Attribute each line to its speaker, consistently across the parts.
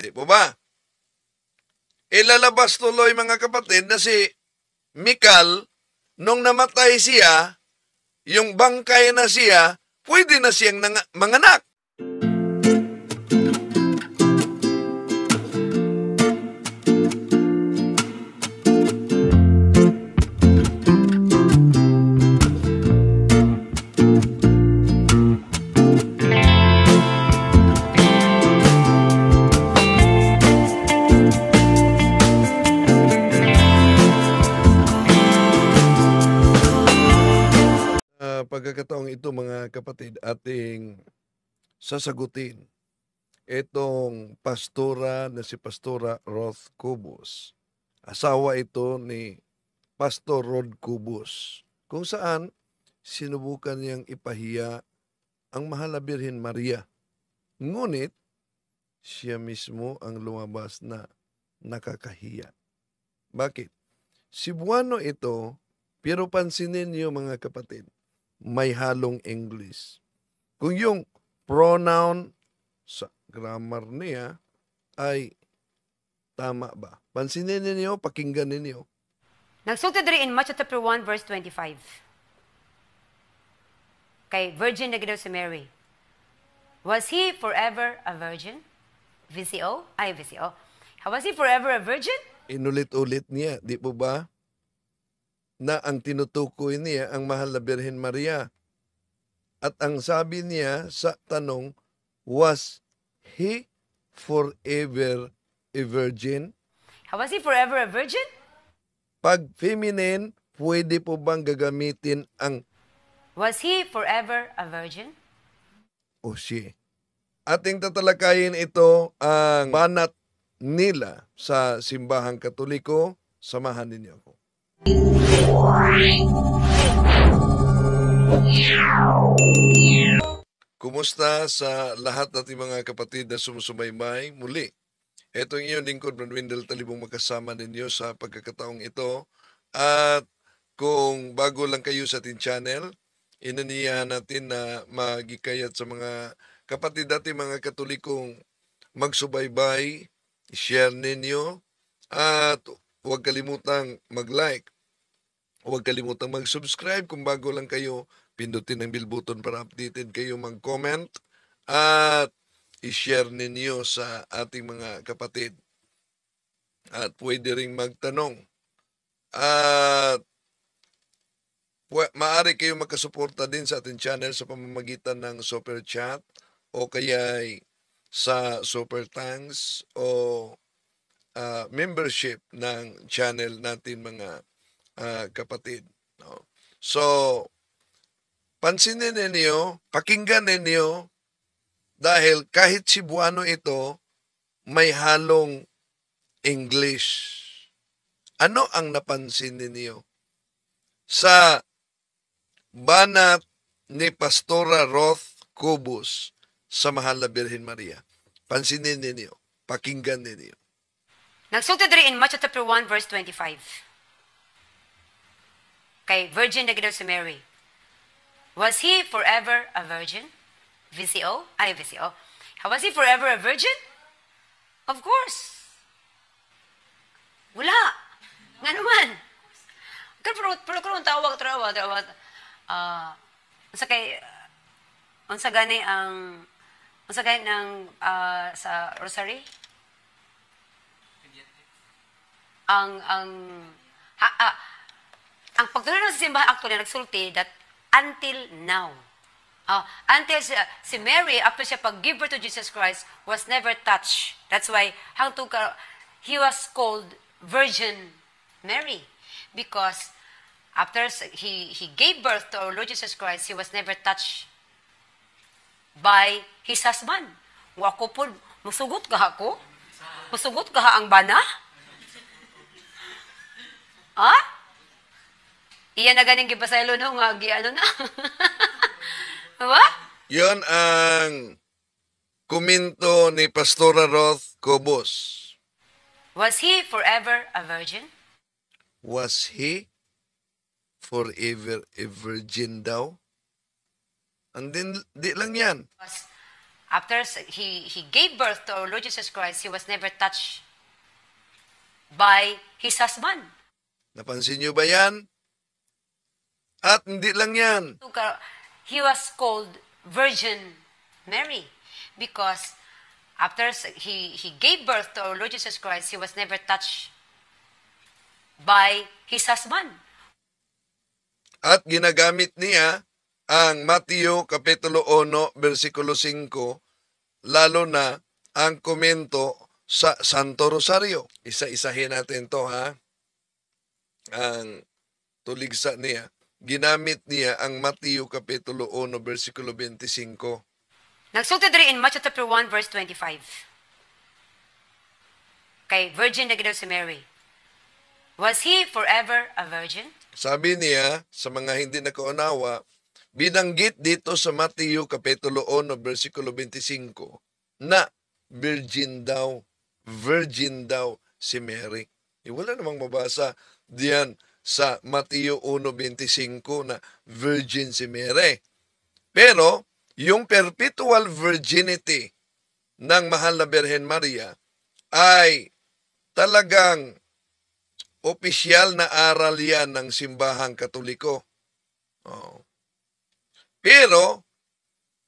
Speaker 1: Di po ba? Ilalabas tuloy mga kapatid na si Mikal, nung namatay siya, yung bangkay na siya, pwede na siyang manganak. sasagutin itong pastora na si Pastora Roth Cubos. Asawa ito ni Pastor Rod Cubos kung saan sinubukan niyang ipahiya ang mahal na Birhen Maria. Ngunit, siya mismo ang lumabas na nakakahiya. Bakit? Cebuano ito, pero pansinin niyo mga kapatid, may halong English. Kung yung pronoun sa grammar niya ay tama ba? Pansinin ninyo, pakinggan ninyo.
Speaker 2: Nagsulti diri in Matthew chapter 1 verse 25. Kay virgin na ginaw si Mary. Was he forever a virgin? VCO? Ay, VCO. Was he forever a virgin?
Speaker 1: Inulit-ulit niya, di po ba? Na ang tinutukoy niya ang mahal na Birhen Maria at ang sabi niya sa tanong, was he forever a virgin?
Speaker 2: Was he forever a virgin?
Speaker 1: Pag feminine, pwede po bang gagamitin ang
Speaker 2: Was he forever a virgin?
Speaker 1: O siya. Ating tatalakayin ito ang banat nila sa simbahang katoliko. Samahan ninyo ako. Kumusta sa lahat nating mga kapatid na sumusumaymay? Muli, ito ang inyong lingkod, Brad Wendell Talibong magkasama ninyo sa pagkakataong ito. At kung bago lang kayo sa ating channel, inaniyahan natin na magikayat sa mga kapatid natin, mga katolikong magsubaybay, share ninyo, at huwag kalimutang mag-like. Huwag kalimutang mag-subscribe kung bago lang kayo Pindutin ang bell button para updated kayo mag-comment at i-share ninyo sa ating mga kapatid. At pwede ring magtanong. At maaari kayo magkasuporta din sa ating channel sa pamamagitan ng Super Chat o kaya sa Super Thanks o uh, membership ng channel natin mga uh, kapatid. No? So, pansinin ninyo, pakinggan ninyo, dahil kahit Cebuano ito, may halong English. Ano ang napansin ninyo? Sa banat ni Pastora Roth Cubus sa Mahal na Birhen Maria. Pansinin ninyo, pakinggan ninyo.
Speaker 2: Nagsulti diri in Matthew chapter 1 verse 25. Kay Virgin na ginaw si Mary. Was he forever a virgin? VCO? I VCO. Was he forever a virgin? Of course. Wala. Nga naman. Pero, pero kung tawag, tawag, tawag, uh, unsa kay, unsa gani ang, unsa gani ng, ah, sa rosary? Ang, ang, ha, uh, ang pagtuloy ng simbahan actually nagsulti that until now. Uh, until si, si Mary, after siya pag birth to Jesus Christ, was never touched. That's why, hangtong ka, he was called Virgin Mary. Because after he, he gave birth to our Lord Jesus Christ, he was never touched by his husband. Wako po, musugot ka ako? Musugot ka ang bana? Huh? Ah? Iyan na ganing gipasaylo no nga gi ano na. Wa?
Speaker 1: Yon ang kuminto ni Pastora Roth Cobos.
Speaker 2: Was he forever a virgin?
Speaker 1: Was he forever a virgin daw? And then, di lang yan.
Speaker 2: After he, he gave birth to our Lord Jesus Christ, he was never touched by his husband.
Speaker 1: Napansin niyo ba yan? At hindi lang yan.
Speaker 2: He was called Virgin Mary because after he, he gave birth to our Lord Jesus Christ, he was never touched by his husband.
Speaker 1: At ginagamit niya ang Mateo Kapitulo 1, versikulo 5, lalo na ang komento sa Santo Rosario. Isa-isahin natin to ha. Ang tuligsa niya ginamit niya ang Mateo Kapitulo 1, versikulo 25.
Speaker 2: Nagsulti diri in Matthew chapter 1, verse 25. Kay virgin na ginaw si Mary. Was he forever a virgin?
Speaker 1: Sabi niya, sa mga hindi nakaunawa, binanggit dito sa Mateo Kapitulo 1, versikulo 25, na virgin daw, virgin daw si Mary. E wala namang mabasa diyan sa Mateo 1.25 na virgin si Mary. Pero, yung perpetual virginity ng mahal na Birhen Maria ay talagang opisyal na aral yan ng simbahang katoliko. Oh. Pero,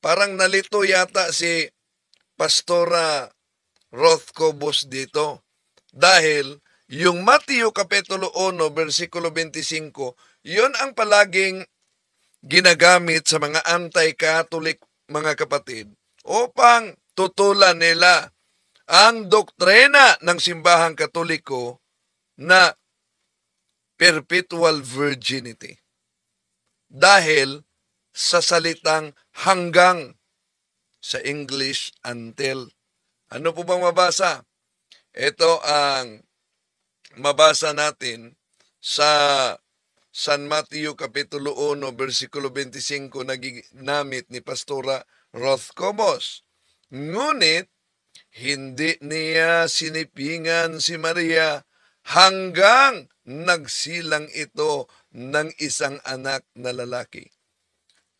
Speaker 1: parang nalito yata si Pastora Rothko Bus dito dahil yung Matthew Kapitulo 1, versikulo 25, yun ang palaging ginagamit sa mga anti-Catholic mga kapatid upang tutulan nila ang doktrina ng simbahang katoliko na perpetual virginity. Dahil sa salitang hanggang sa English until. Ano po bang mabasa? Ito ang mabasa natin sa San Mateo Kapitulo 1, versikulo 25 na ginamit ni Pastora Roth Cobos. Ngunit, hindi niya sinipingan si Maria hanggang nagsilang ito ng isang anak na lalaki.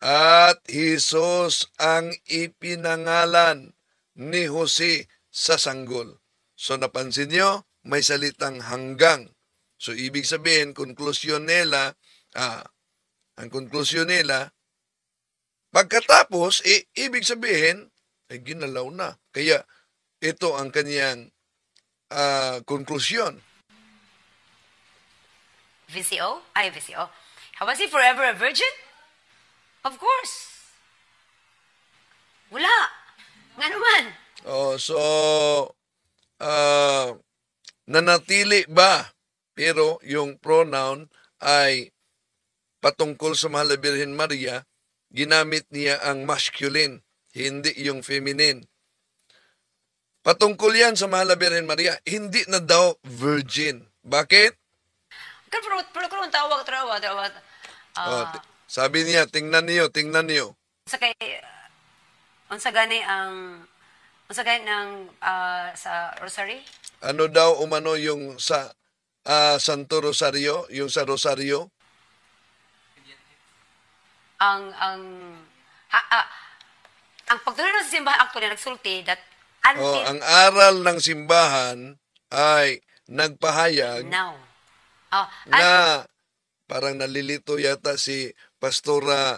Speaker 1: At Jesus ang ipinangalan ni Jose sa sanggol. So napansin niyo, may salitang hanggang. So, ibig sabihin, konklusyon nila, ah, ang konklusyon nila, pagkatapos, e, ibig sabihin, ay ginalaw na. Kaya, ito ang kaniyang ah, konklusyon.
Speaker 2: VCO? Ay, VCO. Was he forever a virgin? Of course. Wala. Nga naman.
Speaker 1: Oh, so, ah, nanatili ba? Pero yung pronoun ay patungkol sa Mahal na Birhen Maria, ginamit niya ang masculine, hindi yung feminine. Patungkol yan sa Mahal na Birhen Maria, hindi na daw virgin. Bakit? Uh, sabi niya, tingnan niyo, tingnan niyo.
Speaker 2: Sa kay, unsa gani ang Unsagay ng uh, sa Rosary?
Speaker 1: Ano daw umano yung sa uh, Santo Rosario, yung sa Rosario?
Speaker 2: Ang ang ha, uh, ang pagtuloy ng simbahan actually nagsulti that until... oh, ang
Speaker 1: aral ng simbahan ay nagpahayag Now. Oh, and... na parang nalilito yata si Pastora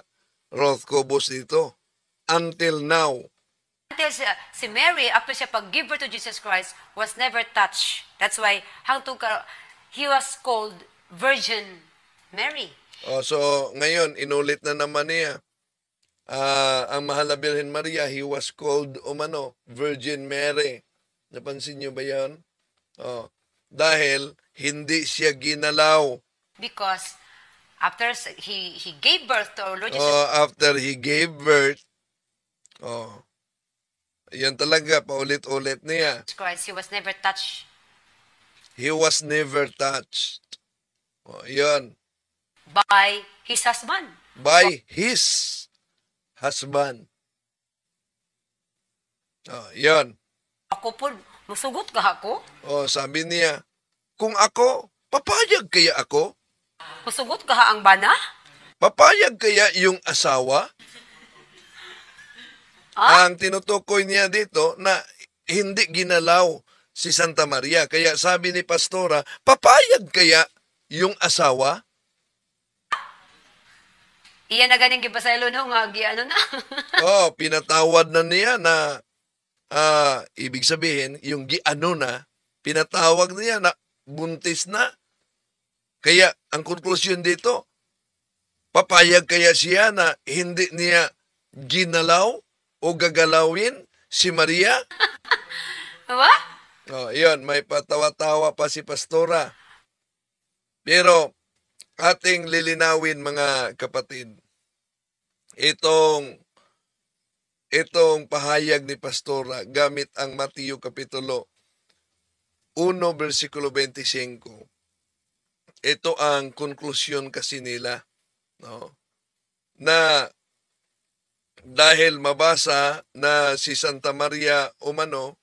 Speaker 1: Rothko Cobos dito. Until now,
Speaker 2: Until si, si Mary, after siya pag-give birth to Jesus Christ, was never touched. That's why, hangtong ka, he was called Virgin Mary.
Speaker 1: Oh, so, ngayon, inulit na naman niya. Uh, ang mahal na Birhen Maria, he was called, umano, Virgin Mary. Napansin niyo ba yan? Oh, dahil hindi siya ginalaw.
Speaker 2: Because after he he gave birth to our Lord Jesus. Oh,
Speaker 1: after he gave birth, oh, yan talaga, paulit-ulit niya.
Speaker 2: Christ, he was never touched.
Speaker 1: He was never touched. Oh, yun.
Speaker 2: By his husband.
Speaker 1: By his husband. Oh, yun.
Speaker 2: Ako po, musugot ka ako?
Speaker 1: Oh, sabi niya, kung ako, papayag kaya ako?
Speaker 2: Musugot ka ang bana?
Speaker 1: Papayag kaya yung asawa? Ah? Ang tinutukoy niya dito na hindi ginalaw si Santa Maria. Kaya sabi ni Pastora, papayag kaya yung asawa?
Speaker 2: Iyan na ganing gipasaylo no nga ano na.
Speaker 1: oh, pinatawad na niya na uh, ibig sabihin yung giano na pinatawag niya na buntis na. Kaya ang konklusyon dito, papayag kaya siya na hindi niya ginalaw o gagalawin si Maria? Ba? oh, yun, may patawa-tawa pa si Pastora. Pero ating lilinawin mga kapatid, itong itong pahayag ni Pastora gamit ang Mateo Kapitulo 1 versikulo 25 ito ang konklusyon kasi nila no na dahil mabasa na si Santa Maria umano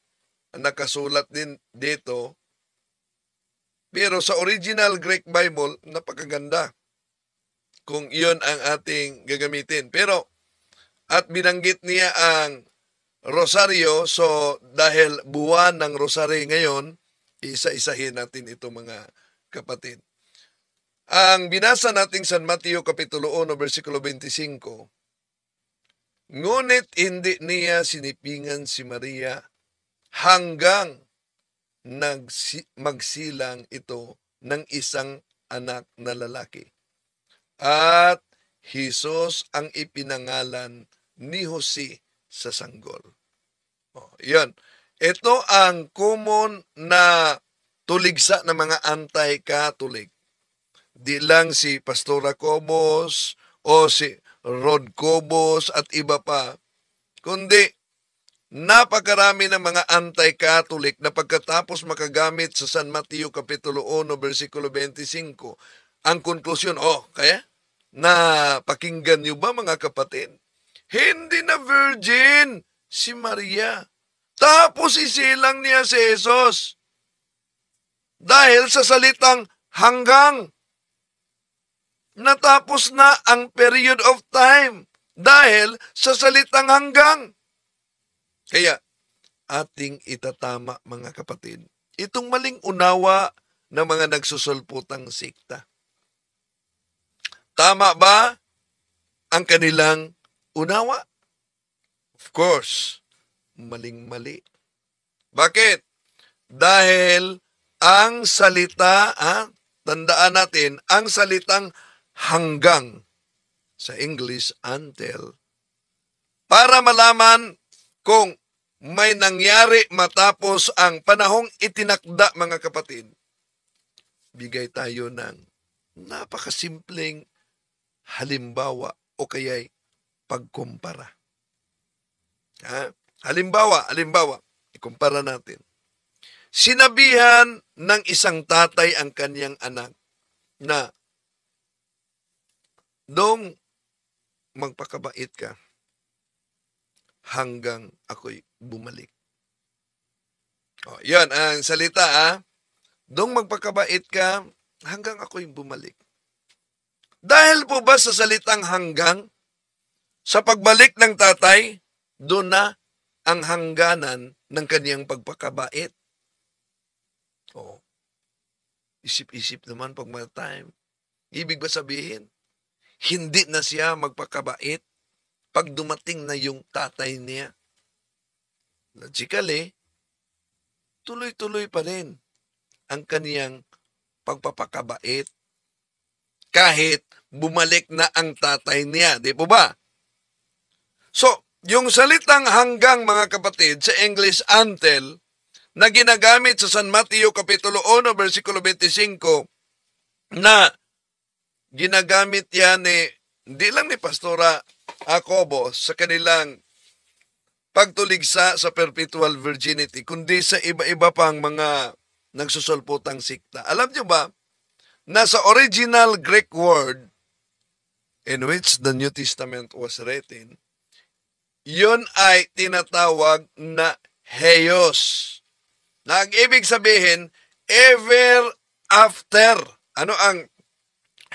Speaker 1: nakasulat din dito. Pero sa original Greek Bible, napakaganda kung iyon ang ating gagamitin. Pero, at binanggit niya ang rosaryo, so dahil buwan ng rosary ngayon, isa-isahin natin ito mga kapatid. Ang binasa nating San Mateo Kapitulo 1, versikulo 25, Ngunit hindi niya sinipingan si Maria hanggang magsilang ito ng isang anak na lalaki. At Hesus ang ipinangalan ni Jose sa sanggol. Oh, yun. Ito ang common na tuligsa ng mga anti-Catholic. Di lang si Pastor Cobos o si Rod Cobos at iba pa, kundi napakarami ng mga anti-Catholic na pagkatapos makagamit sa San Mateo Kapitulo 1, versikulo 25, ang konklusyon, oh, kaya, na pakinggan niyo ba mga kapatid? Hindi na virgin si Maria. Tapos isilang niya si Jesus. Dahil sa salitang hanggang natapos na ang period of time dahil sa salitang hanggang. Kaya, ating itatama mga kapatid, itong maling unawa ng mga nagsusulputang sikta. Tama ba ang kanilang unawa? Of course, maling-mali. Bakit? Dahil ang salita, ha? Ah, tandaan natin, ang salitang hanggang sa English until para malaman kung may nangyari matapos ang panahong itinakda mga kapatid. Bigay tayo ng napakasimpleng halimbawa o kaya'y pagkumpara. Ha? Halimbawa, halimbawa, ikumpara natin. Sinabihan ng isang tatay ang kaniyang anak na Nung magpakabait ka, hanggang ako'y bumalik. O, oh, yan ang salita, ha? Ah. Nung magpakabait ka, hanggang ako'y bumalik. Dahil po ba sa salitang hanggang, sa pagbalik ng tatay, doon na ang hangganan ng kaniyang pagpakabait. Oo. Oh, isip-isip naman pag may time. Ibig ba sabihin, hindi na siya magpakabait pag dumating na yung tatay niya. Logically, tuloy-tuloy pa rin ang kaniyang pagpapakabait kahit bumalik na ang tatay niya. Di po ba? So, yung salitang hanggang mga kapatid sa English until na ginagamit sa San Mateo Kapitulo 1, versikulo 25 na ginagamit yan ni, hindi lang ni Pastora Acobo sa kanilang pagtuligsa sa perpetual virginity, kundi sa iba-iba pang mga nagsusulputang sikta. Alam nyo ba, nasa original Greek word in which the New Testament was written, yun ay tinatawag na Heos. Na ang ibig sabihin, ever after. Ano ang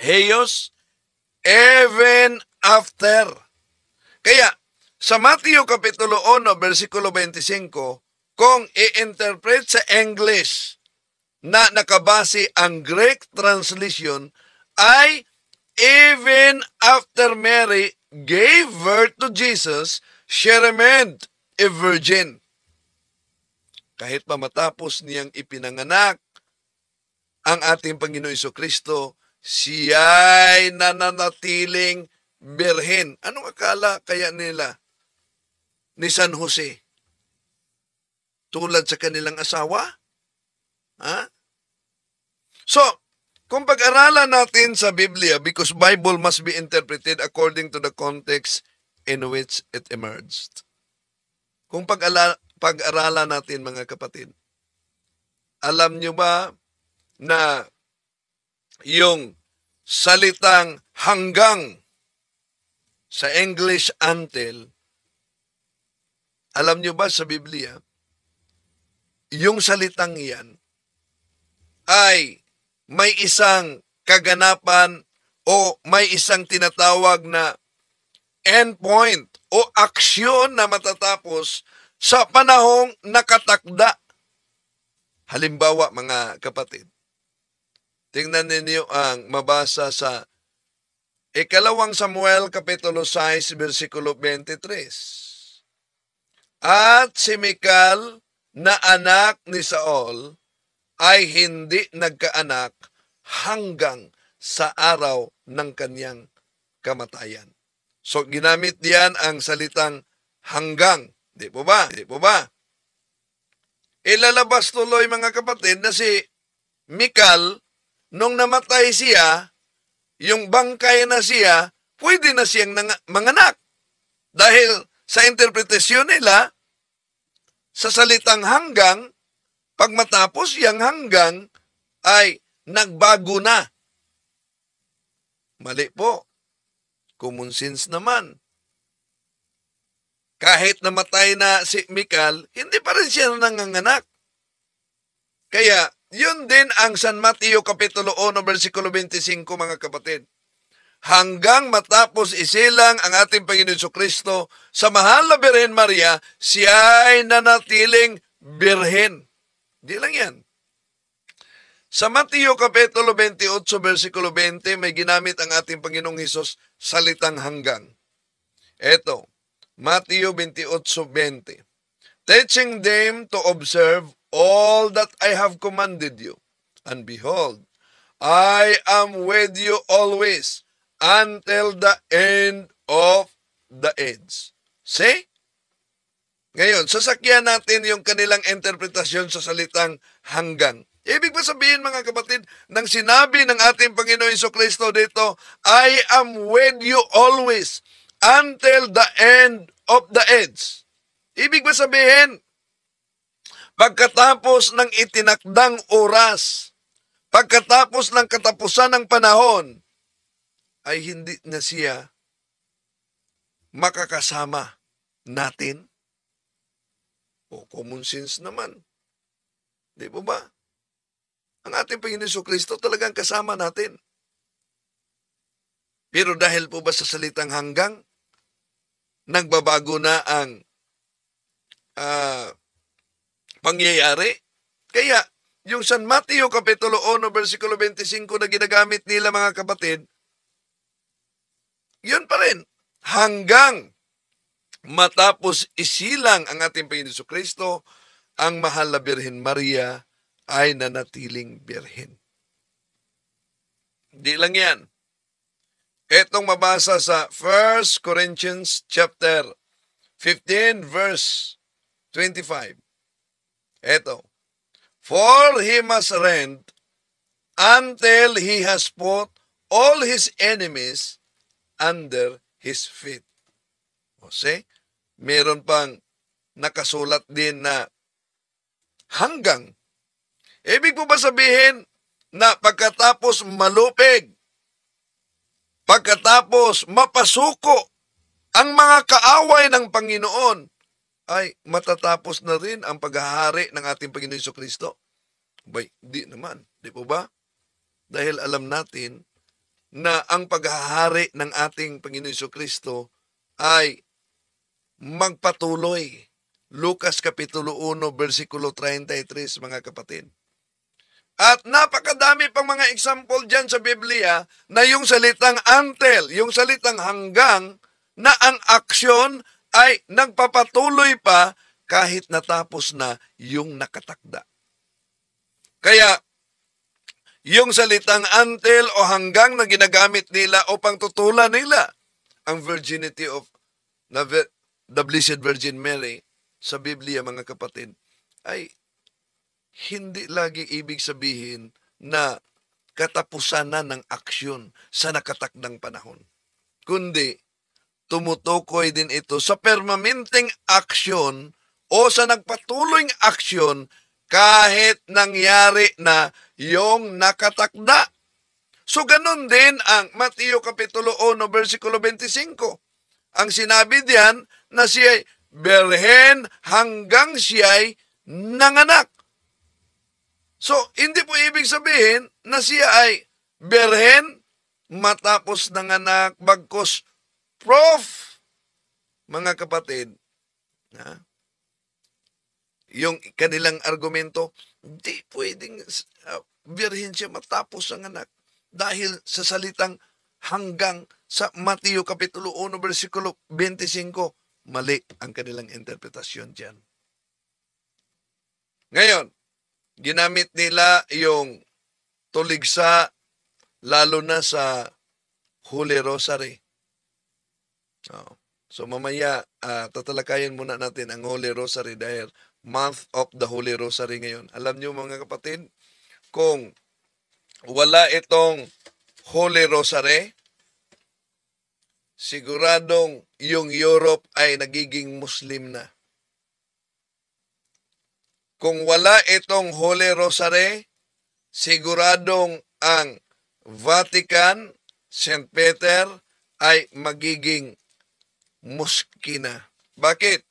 Speaker 1: Heyos even after. Kaya, sa Matthew Kapitulo 1, versikulo 25, kung i-interpret sa English na nakabase ang Greek translation ay even after Mary gave birth to Jesus, she remained a virgin. Kahit pa matapos niyang ipinanganak ang ating Panginoon Iso Kristo, siya'y nananatiling birhen. Anong akala kaya nila ni San Jose? Tulad sa kanilang asawa? Ha? So, kung pag-aralan natin sa Biblia, because Bible must be interpreted according to the context in which it emerged. Kung pag-ala, aralan natin mga kapatid, alam nyo ba na yung salitang hanggang sa English until, alam nyo ba sa Biblia, yung salitang iyan ay may isang kaganapan o may isang tinatawag na endpoint o aksyon na matatapos sa panahong nakatakda. Halimbawa mga kapatid, Tingnan ninyo ang mabasa sa ikalawang Samuel Kapitulo 6, versikulo 23. At si Mikal na anak ni Saul ay hindi nagkaanak hanggang sa araw ng kanyang kamatayan. So ginamit diyan ang salitang hanggang. Di po ba? Di po ba? Ilalabas tuloy mga kapatid na si Mikal nung namatay siya, yung bangkay na siya, pwede na siyang manganak. Dahil sa interpretasyon nila, sa salitang hanggang, pag matapos yung hanggang, ay nagbago na. Mali po. Common sense naman. Kahit namatay na si Mikal, hindi pa rin siya nanganganak. Kaya, yun din ang San Mateo Kapitulo 1, versikulo 25, mga kapatid. Hanggang matapos isilang ang ating Panginoon so Kristo sa mahal na Birhen Maria, siya ay nanatiling birhen. Di lang yan. Sa Mateo Kapitulo 28, versikulo 20, may ginamit ang ating Panginoong Hesus salitang hanggang. Eto, Mateo 28, 20. Teaching them to observe all that I have commanded you. And behold, I am with you always until the end of the ends. See? Ngayon, sasakyan natin yung kanilang interpretasyon sa salitang hanggang. Ibig pa sabihin mga kapatid, nang sinabi ng ating Panginoon Iso Kristo dito, I am with you always until the end of the ends. Ibig ba sabihin, Pagkatapos ng itinakdang oras, pagkatapos ng katapusan ng panahon, ay hindi na siya makakasama natin. O common sense naman. Di ba ba? Ang ating Panginoon Kristo talagang kasama natin. Pero dahil po ba sa salitang hanggang, nagbabago na ang uh, pangyayari. Kaya, yung San Mateo Kapitulo 1, versikulo 25 na ginagamit nila mga kapatid, yun pa rin, hanggang matapos isilang ang ating Panginoon Kristo, ang mahal na Birhen Maria ay nanatiling birhen. Di lang yan. Itong mabasa sa 1 Corinthians chapter 15 verse 25. Eto. For he must rend until he has put all his enemies under his feet. O see? Meron pang nakasulat din na hanggang. Ibig po ba sabihin na pagkatapos malupig, pagkatapos mapasuko ang mga kaaway ng Panginoon, ay matatapos na rin ang paghahari ng ating Panginoon Iso Kristo? Bay, di naman. Di po ba? Dahil alam natin na ang paghahari ng ating Panginoon Iso Kristo ay magpatuloy. Lucas Kapitulo 1, versikulo 33, mga kapatid. At napakadami pang mga example dyan sa Biblia na yung salitang until, yung salitang hanggang, na ang aksyon ay nagpapatuloy pa kahit natapos na yung nakatakda. Kaya, yung salitang until o hanggang na ginagamit nila o pangtutulan nila ang virginity of na, the Blessed Virgin Mary sa Biblia, mga kapatid, ay hindi lagi ibig sabihin na katapusan na ng aksyon sa nakatakdang panahon. Kundi, tumutukoy din ito sa permanenteng aksyon o sa nagpatuloy aksyon kahit nangyari na yung nakatakda. So ganun din ang Mateo Kapitulo 1, versikulo 25. Ang sinabi diyan na siya ay berhen hanggang siya ay nanganak. So, hindi po ibig sabihin na siya ay berhen matapos nanganak bagkos Prof, mga kapatid, ha? yung kanilang argumento, hindi pwedeng uh, ah, birhen siya matapos ang anak dahil sa salitang hanggang sa Mateo Kapitulo 1, versikulo 25, mali ang kanilang interpretasyon dyan. Ngayon, ginamit nila yung tuligsa lalo na sa Holy Rosary. Oh. So mamaya, uh, ah, tatalakayan muna natin ang Holy Rosary dahil Month of the Holy Rosary ngayon. Alam niyo mga kapatid, kung wala itong Holy Rosary, siguradong yung Europe ay nagiging Muslim na. Kung wala itong Holy Rosary, siguradong ang Vatican, St. Peter ay magiging Muskina. Bakit?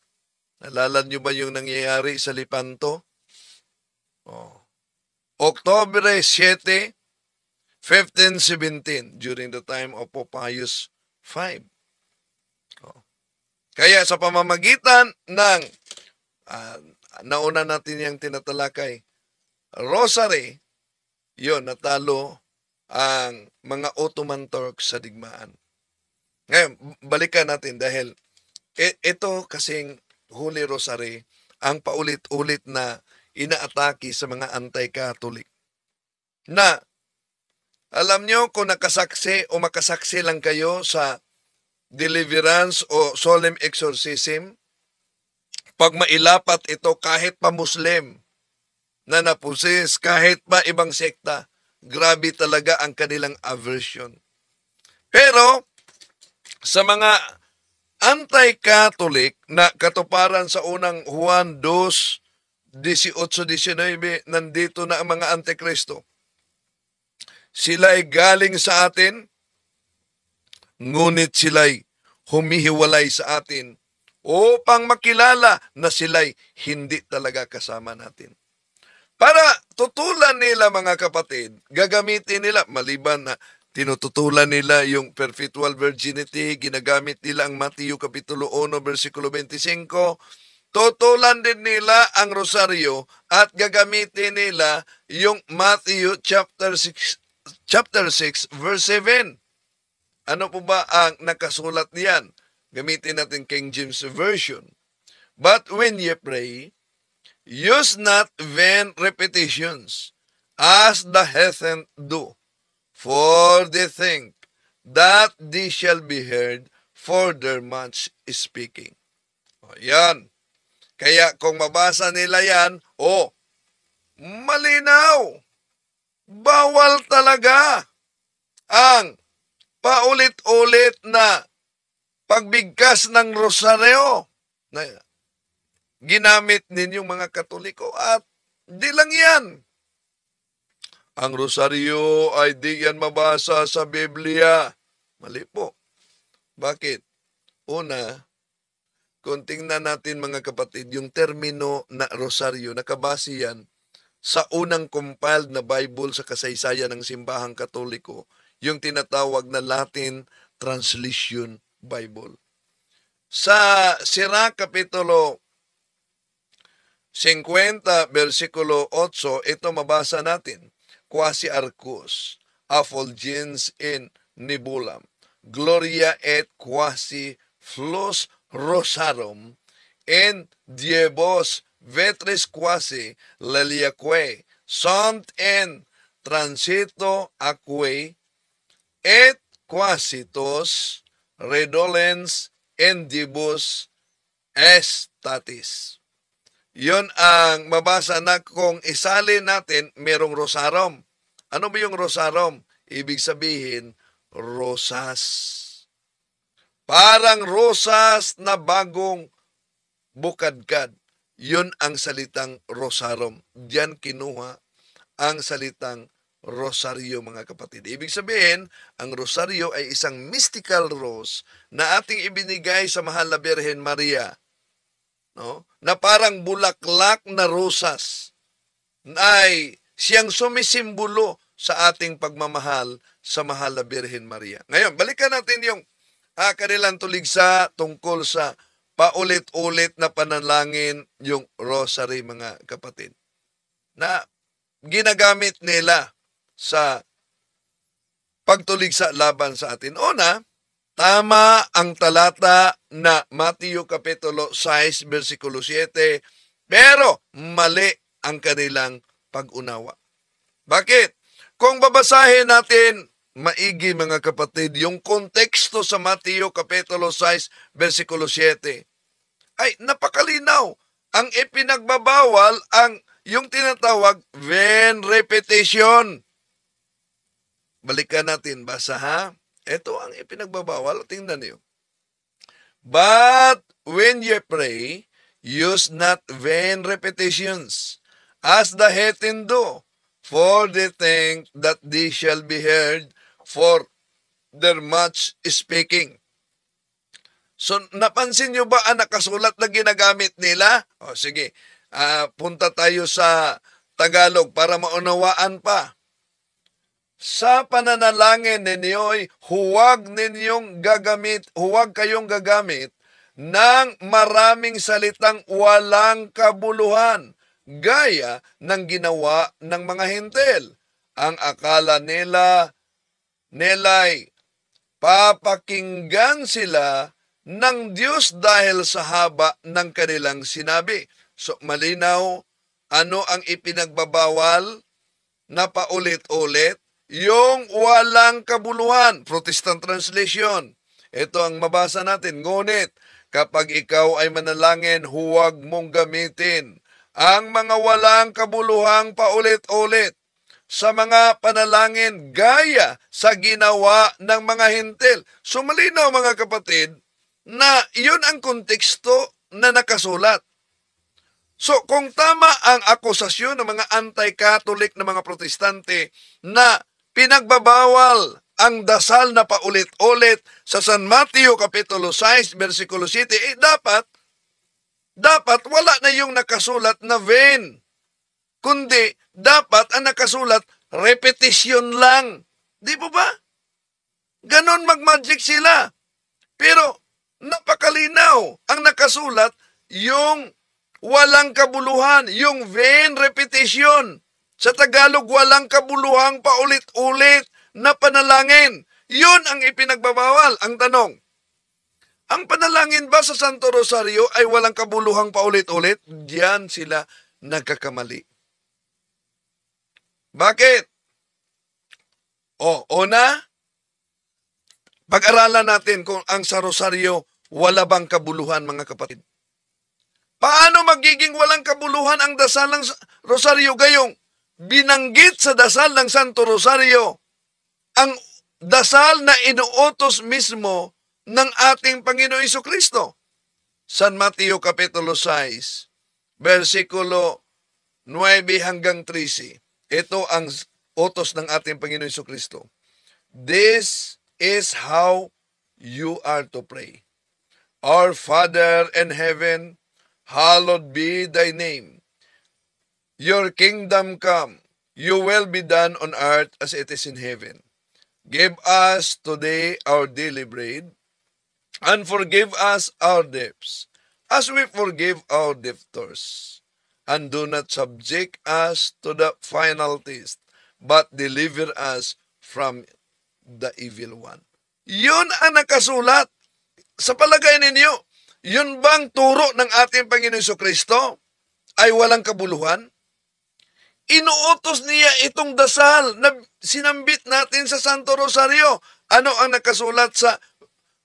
Speaker 1: Nalala nyo ba yung nangyayari sa Lipanto? Oh. October 7, 1517, during the time of Pope Pius V. Oh. Kaya sa pamamagitan ng uh, nauna natin yung tinatalakay, Rosary, yon natalo ang mga Ottoman Turks sa digmaan. Ngayon, balikan natin dahil e, ito kasing Holy Rosary ang paulit-ulit na inaatake sa mga anti-Catholic. Na, alam nyo kung nakasaksi o makasaksi lang kayo sa deliverance o solemn exorcism, pag mailapat ito kahit pa Muslim na napusis, kahit pa ibang sekta, grabe talaga ang kanilang aversion. Pero, sa mga anti-Catholic na katuparan sa unang Juan 218 18-19, nandito na ang mga antikristo. Sila'y galing sa atin, ngunit sila'y humihiwalay sa atin upang makilala na sila'y hindi talaga kasama natin. Para tutulan nila mga kapatid, gagamitin nila maliban na tinututulan nila yung perpetual virginity, ginagamit nila ang Matthew Kapitulo 1, versikulo 25, tutulan din nila ang rosaryo at gagamitin nila yung Matthew chapter 6, chapter 6 verse 7. Ano po ba ang nakasulat niyan? Gamitin natin King James Version. But when ye pray, use not vain repetitions, as the heathen do, for they think that they shall be heard for their much speaking. O, yan. Kaya kung mabasa nila yan, o, oh, malinaw, bawal talaga ang paulit-ulit na pagbigkas ng rosaryo na ginamit ninyong mga katoliko at di lang yan. Ang rosaryo ay di yan mabasa sa Biblia. Mali po. Bakit? Una, kung tingnan natin mga kapatid, yung termino na rosaryo, nakabase yan sa unang compiled na Bible sa kasaysayan ng simbahang katoliko, yung tinatawag na Latin Translation Bible. Sa Sira Kapitulo 50, versikulo 8, ito mabasa natin. Quasi Arcus, Afolgens in Nibulam, Gloria et Quasi Flos Rosarum, in Diebos Vetris Quasi Leliaque, Sunt in Transito Aquae, et Quasitos Redolens in Endibus Estatis. Yon ang mabasa na kung isali natin, merong rosarom. Ano ba yung rosarom? Ibig sabihin, rosas. Parang rosas na bagong bukadkad. Yun ang salitang rosarom. Diyan kinuha ang salitang rosaryo mga kapatid. Ibig sabihin, ang rosaryo ay isang mystical rose na ating ibinigay sa mahal na Birhen Maria no? na parang bulaklak na rosas ay siyang sumisimbolo sa ating pagmamahal sa mahal na Birhen Maria. Ngayon, balikan natin yung ah, kanilang tuligsa tungkol sa paulit-ulit na panalangin yung rosary mga kapatid na ginagamit nila sa pagtuligsa laban sa atin. Una, Tama ang talata na Mateo Kapitulo 6, versikulo 7, pero mali ang kanilang pag-unawa. Bakit? Kung babasahin natin, maigi mga kapatid, yung konteksto sa Mateo Kapitulo 6, versikulo 7, ay napakalinaw. Ang ipinagbabawal ang yung tinatawag vain repetition. Balikan natin, basa ha? Ito ang ipinagbabawal. Tingnan niyo. But when you pray, use not vain repetitions, as the heathen do, for they think that they shall be heard for their much speaking. So, napansin nyo ba ang nakasulat na ginagamit nila? O, sige, uh, punta tayo sa Tagalog para maunawaan pa sa pananalangin ninyo'y huwag ninyong gagamit, huwag kayong gagamit ng maraming salitang walang kabuluhan gaya ng ginawa ng mga hintel. Ang akala nila, nila'y papakinggan sila ng Diyos dahil sa haba ng kanilang sinabi. So malinaw, ano ang ipinagbabawal na paulit-ulit? Yung walang kabuluhan, Protestant Translation. Ito ang mabasa natin. Ngunit, kapag ikaw ay manalangin, huwag mong gamitin ang mga walang kabuluhang paulit-ulit sa mga panalangin gaya sa ginawa ng mga hintil. So malinaw mga kapatid na yun ang konteksto na nakasulat. So kung tama ang akusasyon ng mga anti-Catholic na mga protestante na Pinagbabawal ang dasal na paulit-ulit sa San Mateo Kapitulo 6, versikulo 7, eh dapat, dapat wala na yung nakasulat na vain. Kundi, dapat ang nakasulat, repetition lang. Di po ba? Ganon magmagic sila. Pero, napakalinaw ang nakasulat, yung walang kabuluhan, yung vain repetition. Sa Tagalog, walang kabuluhang paulit-ulit na panalangin. Yun ang ipinagbabawal. Ang tanong, ang panalangin ba sa Santo Rosario ay walang kabuluhang paulit-ulit? Diyan sila nagkakamali. Bakit? O, una, pag-aralan natin kung ang sa Rosario wala bang kabuluhan mga kapatid. Paano magiging walang kabuluhan ang dasalang Rosario gayong binanggit sa dasal ng Santo Rosario ang dasal na inuutos mismo ng ating Panginoong Iso Kristo. San Mateo Kapitulo 6, versikulo 9 hanggang 13. Ito ang utos ng ating Panginoong Iso Kristo. This is how you are to pray. Our Father in heaven, hallowed be thy name. Your kingdom come, Your will be done on earth as it is in heaven. Give us today our daily bread, and forgive us our debts, as we forgive our debtors. And do not subject us to the final test, but deliver us from the evil one. Yun ang nakasulat. Sa palagay ninyo, yun bang turo ng ating Panginoon Kristo ay walang kabuluhan? Inuutos niya itong dasal na sinambit natin sa Santo Rosario. Ano ang nakasulat sa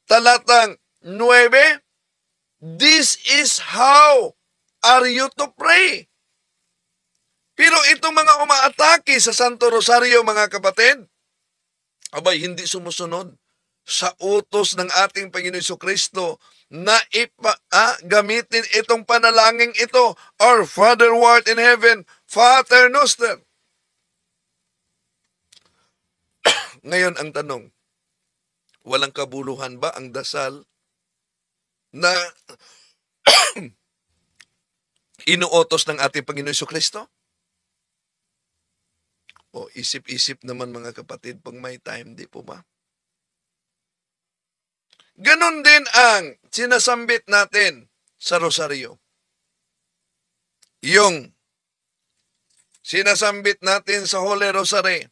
Speaker 1: talatang 9? This is how are you to pray. Pero itong mga umaatake sa Santo Rosario, mga kapatid, abay, hindi sumusunod sa utos ng ating Panginoon Kristo na ipa, ah, gamitin itong panalangin ito, Our Father who art in heaven, Father Noster. Ngayon ang tanong, walang kabuluhan ba ang dasal na inuotos ng ating Panginoon Iso Kristo? O isip-isip naman mga kapatid pag may time, di po ba? Ganon din ang sinasambit natin sa rosaryo. Yung sinasambit natin sa Holy Rosary.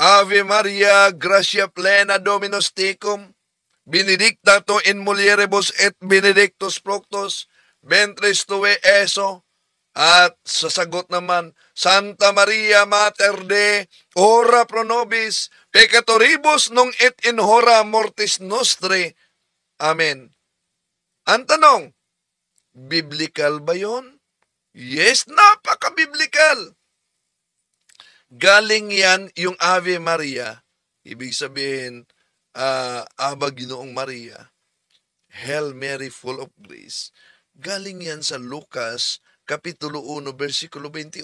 Speaker 1: Ave Maria, gracia plena Dominus tecum, benedicta tu in mulieribus et benedictus fructus ventris tue eso. At sasagot naman, Santa Maria Mater Dei, ora pro nobis peccatoribus nung et in hora mortis nostri. Amen. Ang tanong, biblical ba yon? Yes, napaka-biblical. Galing yan yung Ave Maria, ibig sabihin, uh, ah, Aba Ginoong Maria, Hail Mary full of grace. Galing yan sa Lucas, Kapitulo 1, versikulo 28.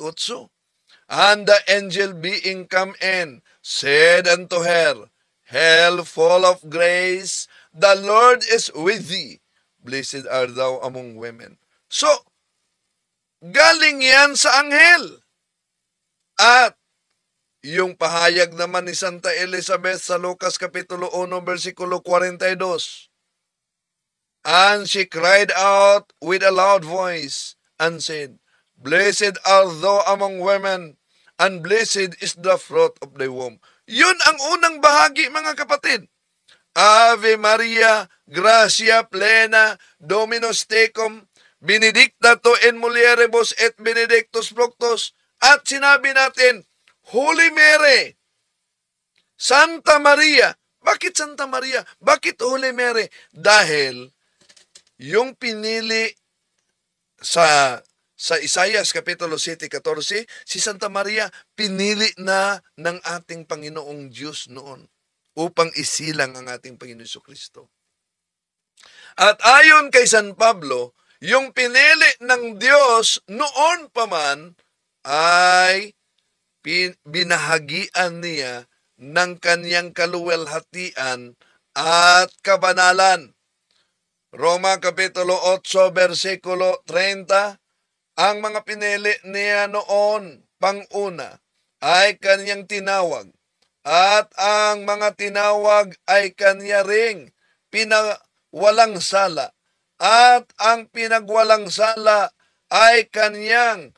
Speaker 1: And the angel being come in, said unto her, Hail full of grace, the Lord is with thee. Blessed art thou among women. So, Galing yan sa anghel. At yung pahayag naman ni Santa Elizabeth sa Lucas Kapitulo 1, versikulo 42. And she cried out with a loud voice and said, Blessed art thou among women, and blessed is the fruit of thy womb. Yun ang unang bahagi mga kapatid. Ave Maria, gracia plena, Dominus tecum, Benedicta to in mulieribus et benedictus fructus. At sinabi natin, Holy Mary, Santa Maria. Bakit Santa Maria? Bakit Holy Mary? Dahil yung pinili sa sa Isaiah Kapitulo 7.14, si Santa Maria pinili na ng ating Panginoong Diyos noon upang isilang ang ating Panginoong Kristo. At ayon kay San Pablo, yung pinili ng Diyos noon pa man ay binahagian niya ng kanyang kaluwelhatian at kabanalan. Roma Kapitulo 8, versikulo 30, ang mga pinili niya noon, panguna, ay kanyang tinawag, at ang mga tinawag ay kanya ring pinawalang sala at ang pinagwalang sala ay kaniyang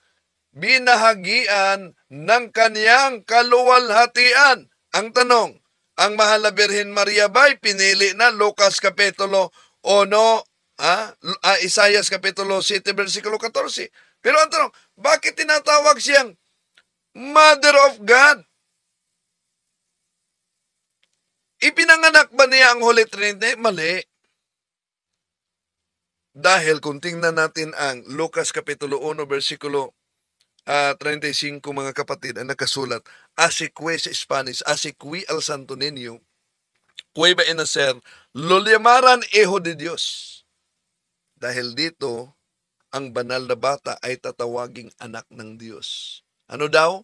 Speaker 1: binahagian ng kaniyang kaluwalhatian. Ang tanong, ang mahal na Birhen Maria ba'y pinili na Lucas Kapitulo 1, ha? ah, Isaiah Kapitulo 7, versikulo 14. Pero ang tanong, bakit tinatawag siyang Mother of God? Ipinanganak ba niya ang Holy Trinity? Mali. Dahil kung tingnan natin ang Lucas Kapitulo 1, versikulo uh, ah, 35, mga kapatid, ang nakasulat, Asikwe sa Spanish, Asikwe al Santo Niño, Cueva en Acer, lo Eho de Dios. Dahil dito, ang banal na bata ay tatawaging anak ng Diyos. Ano daw?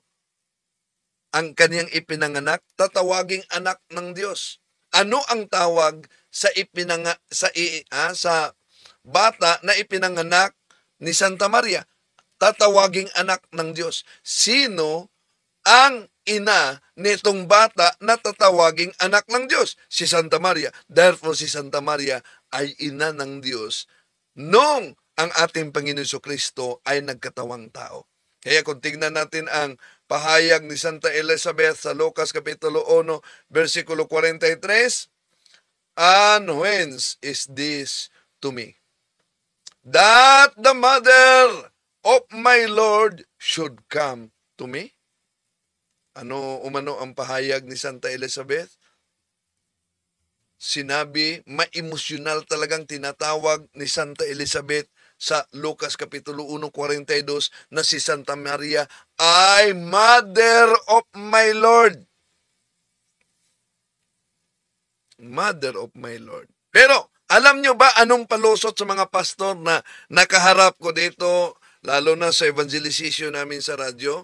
Speaker 1: Ang kaniyang ipinanganak, tatawaging anak ng Diyos. Ano ang tawag sa ipinanga sa i, ah, sa bata na ipinanganak ni Santa Maria, tatawaging anak ng Diyos. Sino ang ina nitong bata na tatawaging anak ng Diyos? Si Santa Maria. Therefore, si Santa Maria ay ina ng Diyos nung ang ating Panginoon Kristo ay nagkatawang tao. Kaya kung tignan natin ang pahayag ni Santa Elizabeth sa Lucas Kapitulo 1, versikulo 43, And whence is this to me? that the mother of my Lord should come to me? Ano umano ang pahayag ni Santa Elizabeth? Sinabi, maemosyonal talagang tinatawag ni Santa Elizabeth sa Lucas Kapitulo 1.42 na si Santa Maria ay Mother of my Lord. Mother of my Lord. Pero, alam nyo ba anong palusot sa mga pastor na nakaharap ko dito, lalo na sa evangelization namin sa radyo?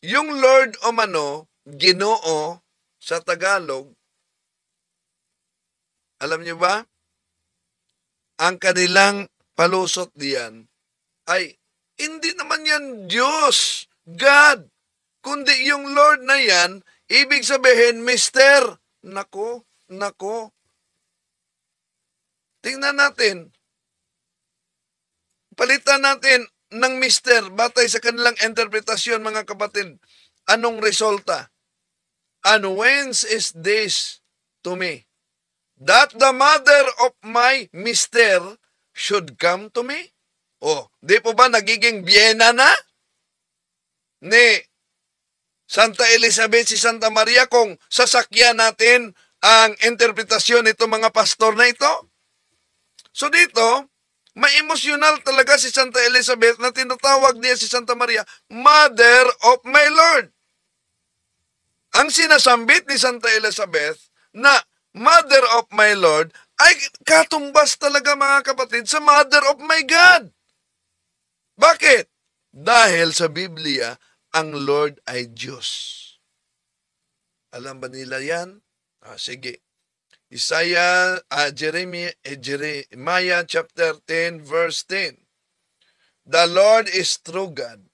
Speaker 1: Yung Lord o mano, ginoo sa Tagalog, alam nyo ba? Ang kanilang palusot diyan ay hindi naman yan Diyos, God, kundi yung Lord na yan, ibig sabihin, Mister, nako, nako, Tingnan natin. Palitan natin ng mister batay sa kanilang interpretasyon mga kapatid. Anong resulta? And whence is this to me? That the mother of my mister should come to me? Oh, di po ba nagiging Vienna na? Ni Santa Elizabeth si Santa Maria kung sasakyan natin ang interpretasyon nito mga pastor na ito? So dito, may emosyonal talaga si Santa Elizabeth na tinatawag niya si Santa Maria, Mother of my Lord. Ang sinasambit ni Santa Elizabeth na Mother of my Lord ay katumbas talaga mga kapatid sa Mother of my God. Bakit? Dahil sa Biblia, ang Lord ay Diyos. Alam ba nila yan? Ah, sige, Isaiah, uh, Jeremiah, eh, uh, Jeremiah chapter 10 verse 10. The Lord is true God.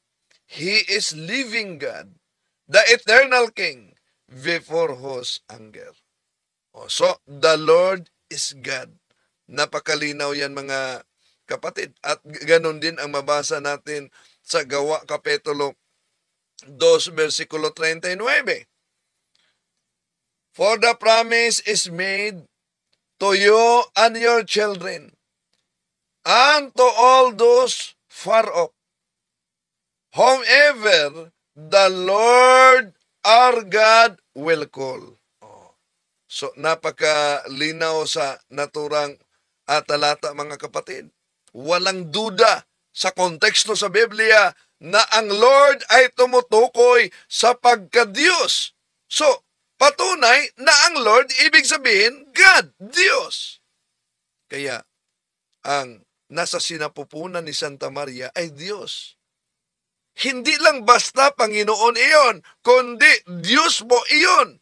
Speaker 1: He is living God, the eternal King, before whose anger. O, oh, so, the Lord is God. Napakalinaw yan mga kapatid. At ganun din ang mabasa natin sa Gawa Kapetulo 2, versikulo 39. For the promise is made to you and your children, and to all those far off, whomever the Lord our God will call. Oh. So napaka-linaw sa naturang atalata mga kapatid. Walang duda sa konteksto sa Biblia na ang Lord ay tumutukoy sa pagka-Diyos. So, Patunay na ang Lord, ibig sabihin, God, Diyos. Kaya, ang nasa sinapupunan ni Santa Maria ay Diyos. Hindi lang basta Panginoon iyon, kundi Diyos mo iyon.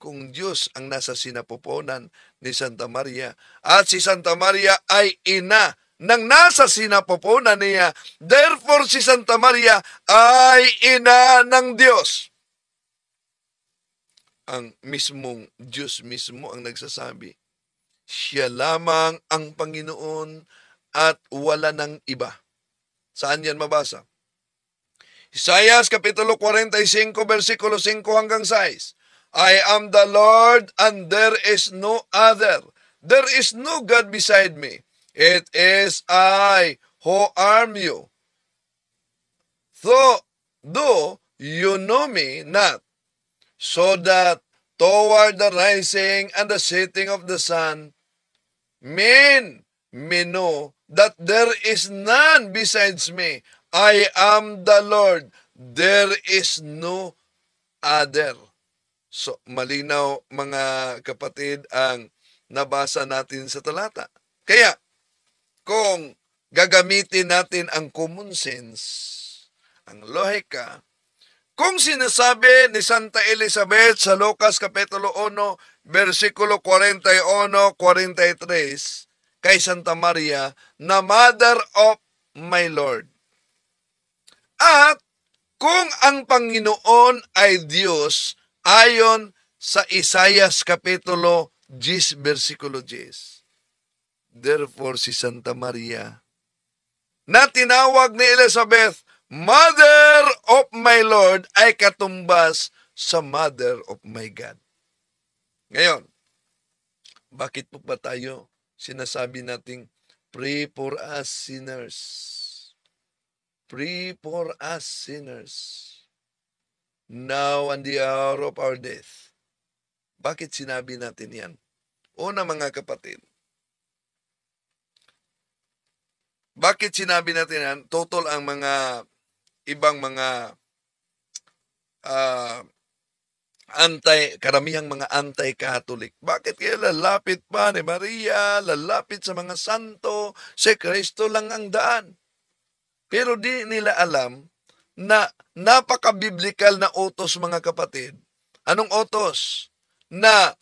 Speaker 1: Kung Diyos ang nasa sinapupunan ni Santa Maria at si Santa Maria ay ina nang nasa sinapupunan niya, therefore si Santa Maria ay ina ng Diyos ang mismong Diyos mismo ang nagsasabi, Siya lamang ang Panginoon at wala ng iba. Saan yan mabasa? Isaias Kapitulo 45, versikulo 5 hanggang 6. I am the Lord and there is no other. There is no God beside me. It is I who arm you. Though, though you know me not, so that toward the rising and the setting of the sun, men may know that there is none besides me. I am the Lord. There is no other. So, malinaw mga kapatid ang nabasa natin sa talata. Kaya, kung gagamitin natin ang common sense, ang lohika, kung sinasabi ni Santa Elizabeth sa Lucas Kapitulo 1, versikulo 41-43, kay Santa Maria, na Mother of my Lord. At kung ang Panginoon ay Diyos, ayon sa Isayas Kapitulo 10, versikulo 10. Therefore, si Santa Maria, na tinawag ni Elizabeth Mother of my Lord ay katumbas sa Mother of my God. Ngayon, bakit po ba tayo sinasabi nating pray for us sinners? Pray for us sinners now and the hour of our death. Bakit sinabi natin yan? Una mga kapatid, bakit sinabi natin yan? Total ang mga ibang mga uh, anti, karamihang mga anti-Catholic. Bakit kaya lalapit pa ni Maria, lalapit sa mga santo, si Kristo lang ang daan. Pero di nila alam na napaka-biblical na otos mga kapatid. Anong otos? Na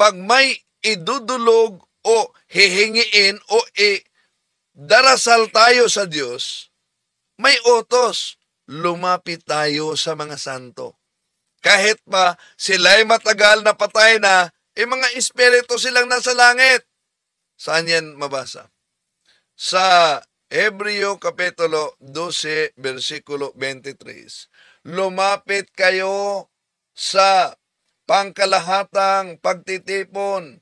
Speaker 1: pag may idudulog o hihingiin o i darasal tayo sa Diyos, may otos. Lumapit tayo sa mga santo. Kahit pa sila'y matagal na patay na, eh mga espiritu silang nasa langit. Saan yan mabasa? Sa Hebreo Kapitulo 12, versikulo 23. Lumapit kayo sa pangkalahatang pagtitipon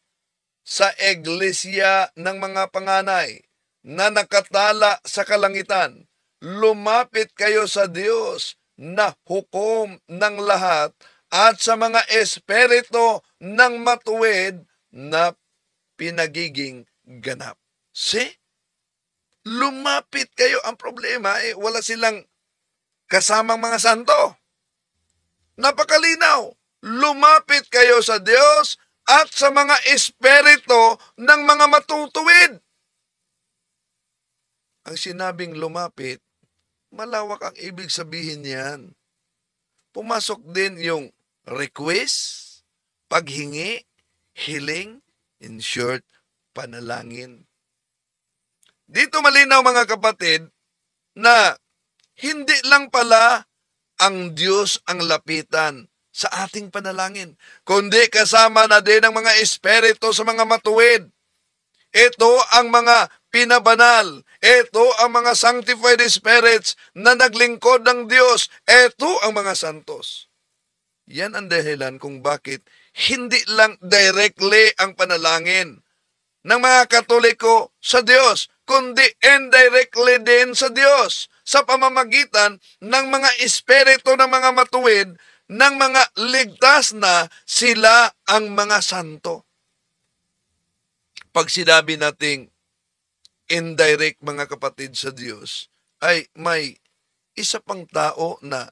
Speaker 1: sa iglesia ng mga panganay na nakatala sa kalangitan lumapit kayo sa Diyos na hukom ng lahat at sa mga espirito ng matuwid na pinagiging ganap. See? Lumapit kayo. Ang problema, eh, wala silang kasamang mga santo. Napakalinaw. Lumapit kayo sa Diyos at sa mga espirito ng mga matutuwid. Ang sinabing lumapit Malawak ang ibig sabihin niyan. Pumasok din yung request, paghingi, healing, in short, panalangin. Dito malinaw mga kapatid na hindi lang pala ang Diyos ang lapitan sa ating panalangin, kundi kasama na din ang mga espiritu sa mga matuwid. Ito ang mga pinabanal. Ito ang mga sanctified spirits na naglingkod ng Diyos. Ito ang mga santos. Yan ang dahilan kung bakit hindi lang directly ang panalangin ng mga Katoliko sa Diyos, kundi indirectly din sa Diyos sa pamamagitan ng mga espiritu ng mga matuwid ng mga ligtas na sila ang mga santo. Pag sinabi nating indirect mga kapatid sa Diyos, ay may isa pang tao na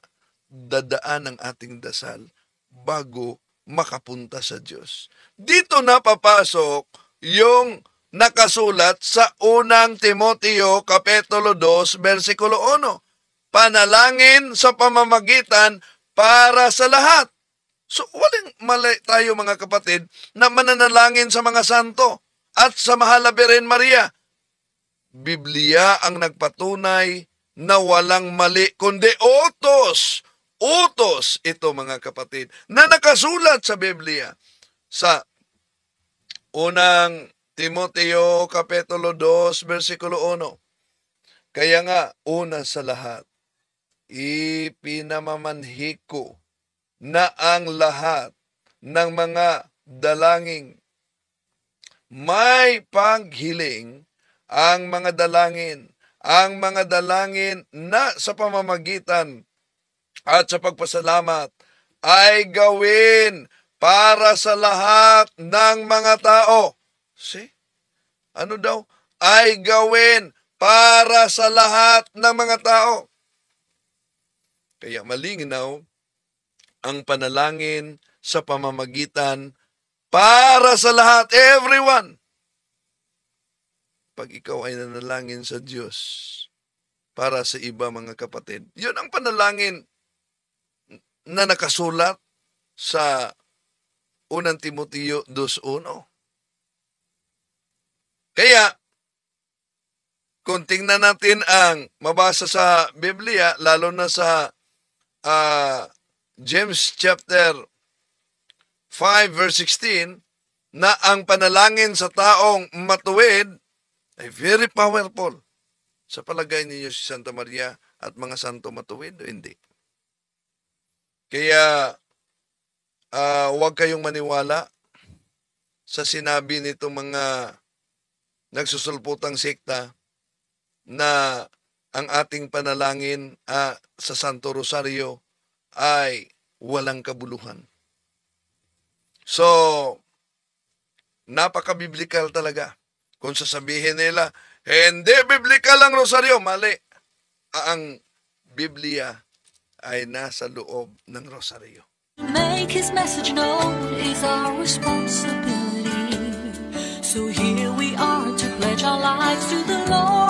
Speaker 1: dadaan ang ating dasal bago makapunta sa Diyos. Dito na papasok yung nakasulat sa unang Timoteo Kapitulo 2, versikulo 1. Panalangin sa pamamagitan para sa lahat. So, walang mali tayo mga kapatid na mananalangin sa mga santo at sa mahal na Beren Maria Biblia ang nagpatunay na walang mali, kundi utos. Utos ito mga kapatid na nakasulat sa Biblia. Sa unang Timoteo Kapitulo 2, versikulo 1. Kaya nga, una sa lahat, ipinamamanhik ko na ang lahat ng mga dalangin may paghiling ang mga dalangin, ang mga dalangin na sa pamamagitan at sa pagpasalamat ay gawin para sa lahat ng mga tao. See? Ano daw? Ay gawin para sa lahat ng mga tao. Kaya malinaw ang panalangin sa pamamagitan para sa lahat, everyone pag ikaw ay nanalangin sa Diyos para sa iba mga kapatid. Yun ang panalangin na nakasulat sa unang Timoteo 2.1. Kaya, kung tingnan natin ang mabasa sa Biblia, lalo na sa uh, James chapter 5 verse 16, na ang panalangin sa taong matuwid ay very powerful. Sa palagay ninyo si Santa Maria at mga santo matuwid o hindi? Kaya, uh, huwag kayong maniwala sa sinabi nitong mga nagsusulputang sekta na ang ating panalangin uh, sa Santo Rosario ay walang kabuluhan. So, napaka-biblical talaga kung sasabihin nila, hindi, biblical ang rosaryo. Mali. Ang Biblia ay nasa loob ng rosaryo.
Speaker 2: Make His message known is our responsibility. So here we are to pledge our lives to the Lord.